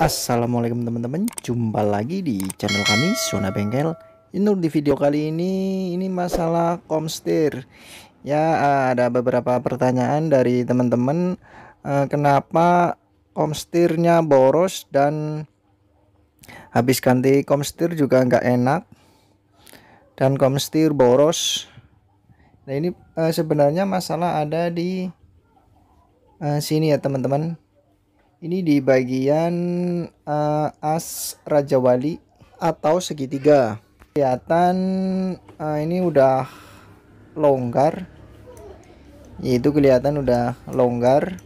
Assalamualaikum teman-teman Jumpa lagi di channel kami Zona Bengkel Inur di video kali ini Ini masalah komstir Ya ada beberapa pertanyaan dari teman-teman eh, Kenapa komstirnya boros Dan habis ganti komstir juga nggak enak Dan komstir boros Nah ini eh, sebenarnya masalah ada di eh, sini ya teman-teman ini di bagian uh, as Raja Wali atau segitiga. Kelihatan uh, ini udah longgar. Yaitu kelihatan udah longgar.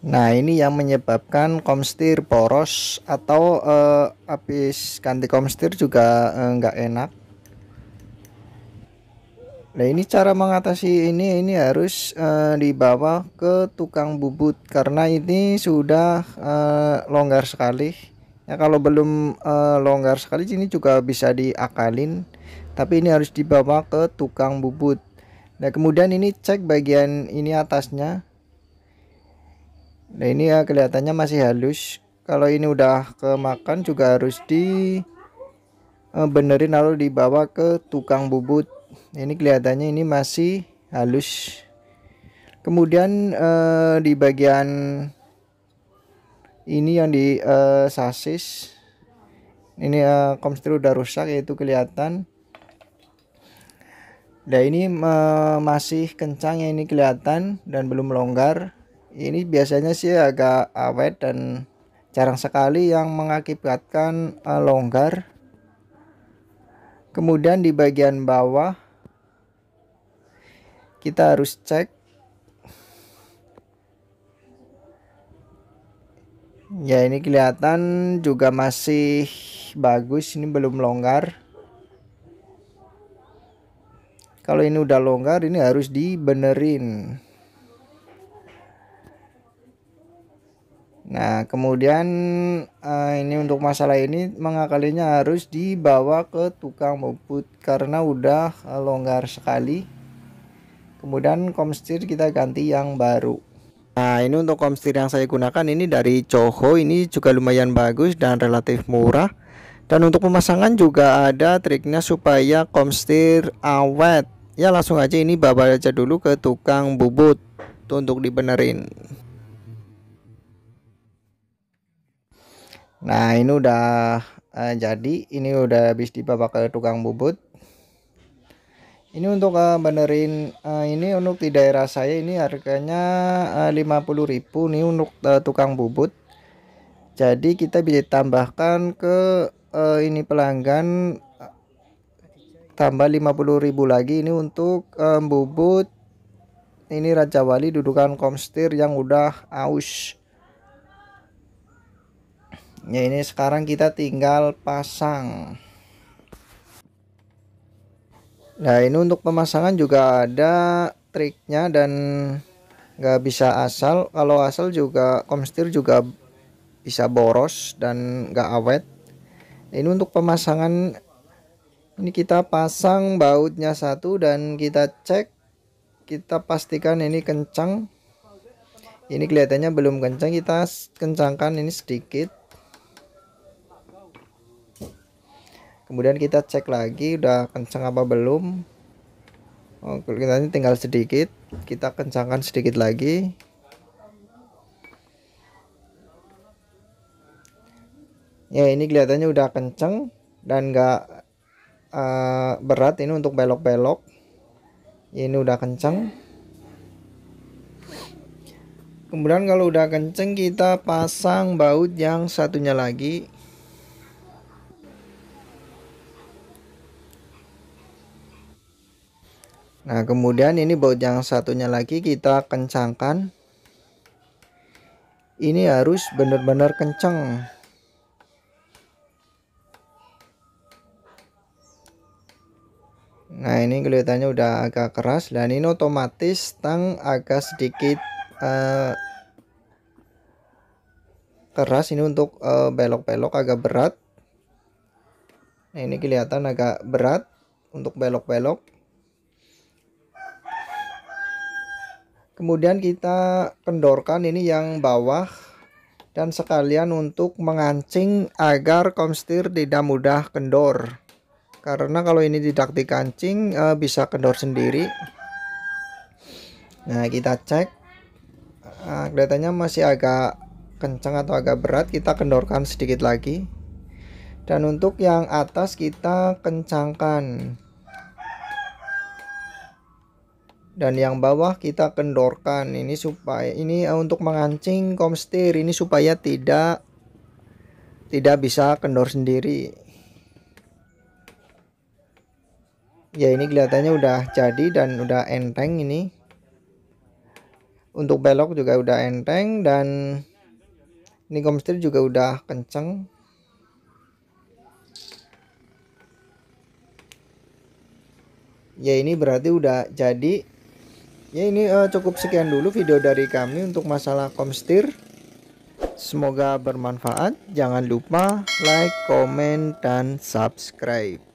Nah, ini yang menyebabkan komstir poros atau uh, habis ganti komstir juga uh, enak. Nah ini cara mengatasi ini ini harus uh, dibawa ke tukang bubut karena ini sudah uh, longgar sekali. Ya kalau belum uh, longgar sekali ini juga bisa diakalin, tapi ini harus dibawa ke tukang bubut. Nah kemudian ini cek bagian ini atasnya. Nah ini ya kelihatannya masih halus. Kalau ini udah kemakan juga harus di uh, lalu dibawa ke tukang bubut ini kelihatannya ini masih halus kemudian eh, di bagian ini yang di eh, sasis ini eh, komstru udah rusak yaitu kelihatan Nah ini eh, masih kencang ya ini kelihatan dan belum longgar ini biasanya sih agak awet dan jarang sekali yang mengakibatkan eh, longgar kemudian di bagian bawah kita harus cek ya ini kelihatan juga masih bagus ini belum longgar kalau ini udah longgar ini harus dibenerin Nah, kemudian uh, ini untuk masalah ini mengakalinya harus dibawa ke tukang bubut karena udah eh, longgar sekali. Kemudian komstir kita ganti yang baru. Nah, ini untuk komstir yang saya gunakan ini dari Choho ini juga lumayan bagus dan relatif murah. Dan untuk pemasangan juga ada triknya supaya komstir awet. Ya, langsung aja ini bawa aja dulu ke tukang bubut untuk dibenerin. Nah, ini udah uh, jadi, ini udah habis dibawa ke tukang bubut. Ini untuk uh, benerin uh, ini untuk di daerah saya ini harganya uh, 50.000 nih untuk uh, tukang bubut. Jadi kita bisa tambahkan ke uh, ini pelanggan uh, tambah 50.000 lagi ini untuk um, bubut ini Raja Wali dudukan komstir yang udah aus ya ini sekarang kita tinggal pasang nah ini untuk pemasangan juga ada triknya dan nggak bisa asal kalau asal juga komstir juga bisa boros dan nggak awet ini untuk pemasangan ini kita pasang bautnya satu dan kita cek kita pastikan ini kencang ini kelihatannya belum kencang kita kencangkan ini sedikit kemudian kita cek lagi udah kencang apa belum oh, kita ini tinggal sedikit kita kencangkan sedikit lagi ya ini kelihatannya udah kenceng dan nggak uh, berat ini untuk belok-belok ini udah kenceng kemudian kalau udah kenceng kita pasang baut yang satunya lagi Nah, kemudian ini baut yang satunya lagi kita kencangkan. Ini harus benar-benar kencang. Nah, ini kelihatannya udah agak keras dan ini otomatis tang agak sedikit uh, keras ini untuk eh, belok-belok uh, agak berat. Nah, ini kelihatan agak berat untuk belok-belok. kemudian kita kendorkan ini yang bawah dan sekalian untuk mengancing agar komstir tidak mudah kendor karena kalau ini tidak dikancing eh, bisa kendor sendiri nah kita cek datanya ah, kelihatannya masih agak kencang atau agak berat kita kendorkan sedikit lagi dan untuk yang atas kita kencangkan dan yang bawah kita kendorkan ini supaya ini eh, untuk mengancing komstir ini supaya tidak tidak bisa kendor sendiri ya ini kelihatannya udah jadi dan udah enteng ini untuk belok juga udah enteng dan ini komstir juga udah kenceng ya ini berarti udah jadi ya ini uh, cukup sekian dulu video dari kami untuk masalah komstir semoga bermanfaat jangan lupa like comment dan subscribe